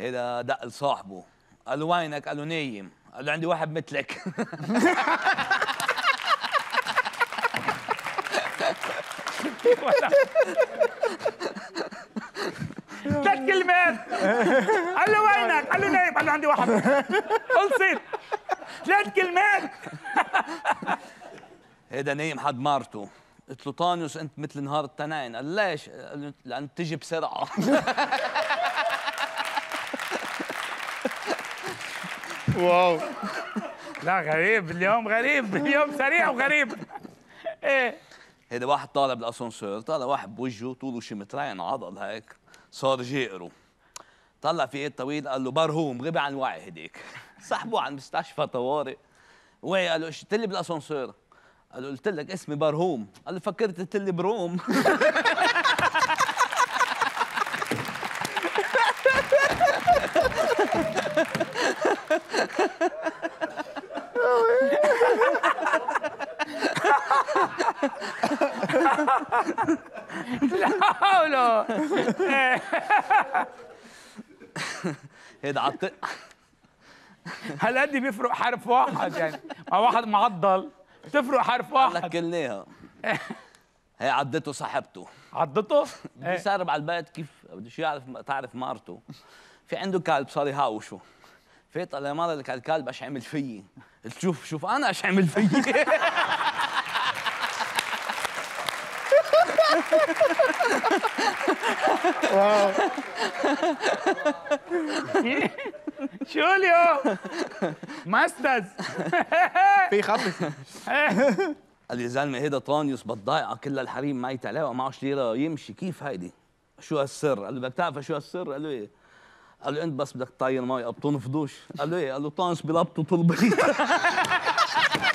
هنا دق لصاحبه قال له وينك؟ قال له نايم قال له عندي واحد مثلك ثلاث كلمات قال له وينك؟ قال له نايم قال له عندي واحد خلصت ثلاث كلمات هيدا نايم حد مارته قلت له طانيوس انت مثل نهار التنين قال ليش؟ قال له لان تجي بسرعه واو لا غريب اليوم غريب اليوم سريع وغريب ايه هيدا واحد طالع بالاسانسور طالع واحد بوجهه طوله شي مترين عضل هيك صار جائره طلع في ايد طويل قال له برهوم غبي عن وعي هديك سحبوه على المستشفى طوارئ وعي قال له قلت لي بالاسانسور قال له قلت لك اسمي برهوم قال له فكرت قلت لي بروم لا حول إيه ادعى هل قد بيفرق حرف واحد يعني مع واحد معضل تفرق حرف واحد لك كلناها هي عدته صاحبته عدته؟ بدي إيه. سارب على البيت كيف شو يعرف تعرف مارته في عنده كلب صار يهاوشه فيت على مرة لك على الكلب اش عمل فيي تشوف شوف انا اش عمل فيي واو اليوم؟ ماسترز في قال يا زلمه هيدا طونيوس طانيوس بضايعه كل الحريم ميت عليه معهوش ليره يمشي كيف هيدي شو هالسر قال له بدك تعرف شو هالسر قال له ايه قال له انت بس بدك تطير مي بتنفضوش قال له ايه قال له طانس بلبطه طلبي